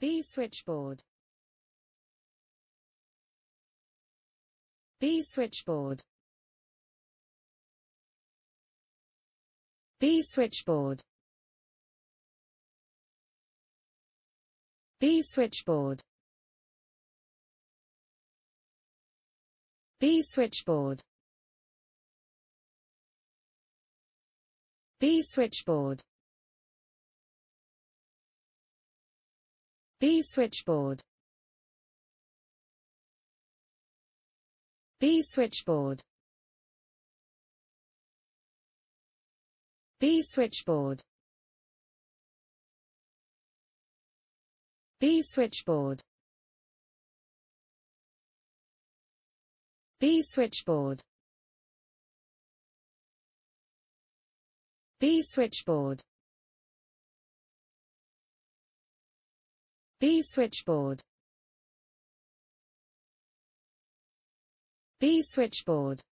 B switchboard B switchboard B switchboard B switchboard B switchboard B switchboard B switchboard B switchboard B switchboard B switchboard B switchboard B switchboard B switchboard B switchboard